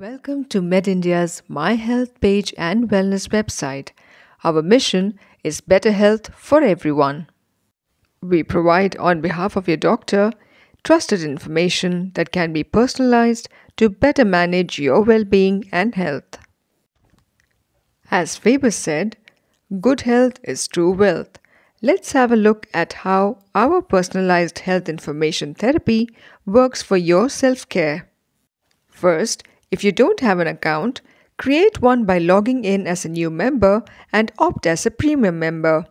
Welcome to MedIndia's My Health page and wellness website. Our mission is better health for everyone. We provide, on behalf of your doctor, trusted information that can be personalized to better manage your well being and health. As Faber said, good health is true wealth. Let's have a look at how our personalized health information therapy works for your self care. First, if you don't have an account, create one by logging in as a new member and opt as a premium member.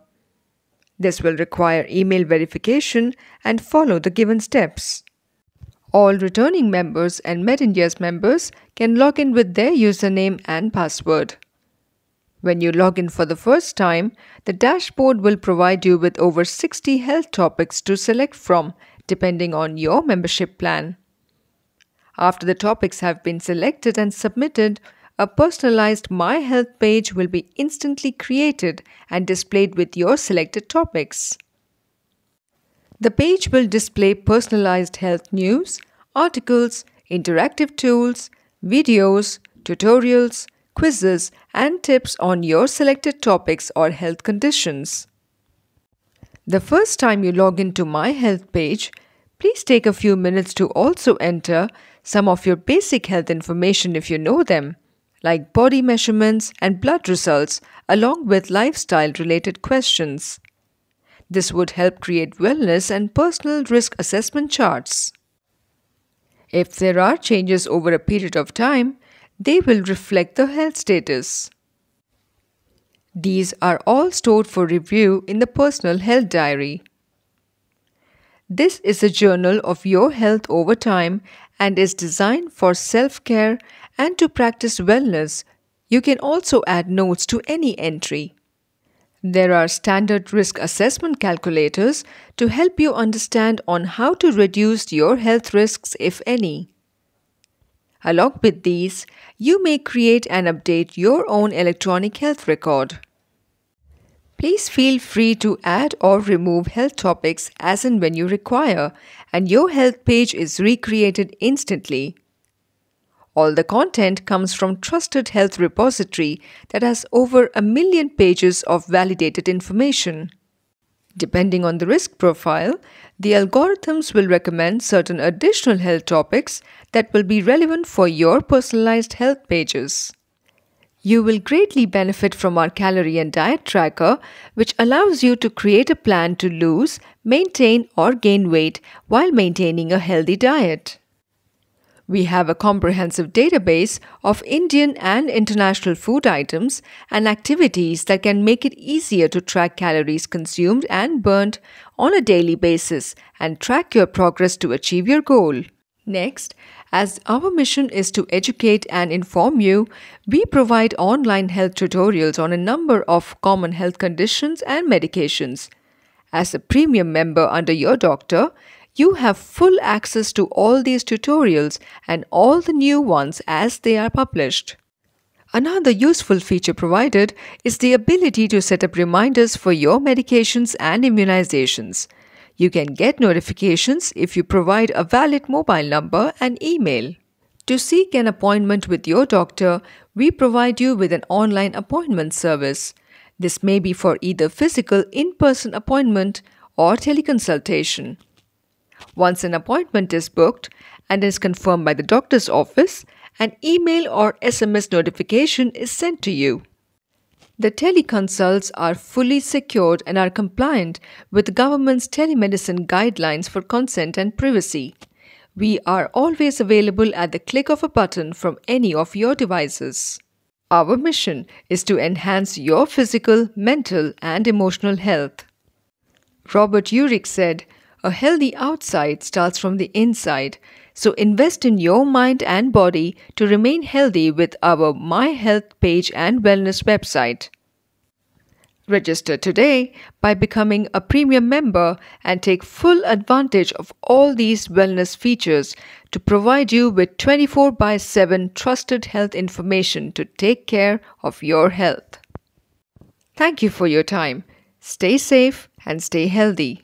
This will require email verification and follow the given steps. All returning members and MedIndia's members can log in with their username and password. When you log in for the first time, the dashboard will provide you with over 60 health topics to select from depending on your membership plan. After the topics have been selected and submitted, a personalized My Health page will be instantly created and displayed with your selected topics. The page will display personalized health news, articles, interactive tools, videos, tutorials, quizzes, and tips on your selected topics or health conditions. The first time you log into My Health page, Please take a few minutes to also enter some of your basic health information if you know them, like body measurements and blood results, along with lifestyle related questions. This would help create wellness and personal risk assessment charts. If there are changes over a period of time, they will reflect the health status. These are all stored for review in the personal health diary. This is a journal of your health over time and is designed for self care and to practice wellness. You can also add notes to any entry. There are standard risk assessment calculators to help you understand on how to reduce your health risks if any. Along with these, you may create and update your own electronic health record. Please feel free to add or remove health topics as and when you require, and your health page is recreated instantly. All the content comes from Trusted Health Repository that has over a million pages of validated information. Depending on the risk profile, the algorithms will recommend certain additional health topics that will be relevant for your personalized health pages. You will greatly benefit from our calorie and diet tracker, which allows you to create a plan to lose, maintain, or gain weight while maintaining a healthy diet. We have a comprehensive database of Indian and international food items and activities that can make it easier to track calories consumed and burned on a daily basis and track your progress to achieve your goal. Next, as our mission is to educate and inform you, we provide online health tutorials on a number of common health conditions and medications. As a premium member under your doctor, you have full access to all these tutorials and all the new ones as they are published. Another useful feature provided is the ability to set up reminders for your medications and immunizations. You can get notifications if you provide a valid mobile number and email. To seek an appointment with your doctor, we provide you with an online appointment service. This may be for either physical in person appointment or teleconsultation. Once an appointment is booked and is confirmed by the doctor's office, an email or SMS notification is sent to you. The teleconsults are fully secured and are compliant with the government's telemedicine guidelines for consent and privacy. We are always available at the click of a button from any of your devices. Our mission is to enhance your physical, mental, and emotional health. Robert Urich said, a healthy outside starts from the inside. So invest in your mind and body to remain healthy with our My Health page and wellness website. Register today by becoming a premium member and take full advantage of all these wellness features to provide you with 24 by 7 trusted health information to take care of your health. Thank you for your time. Stay safe and stay healthy.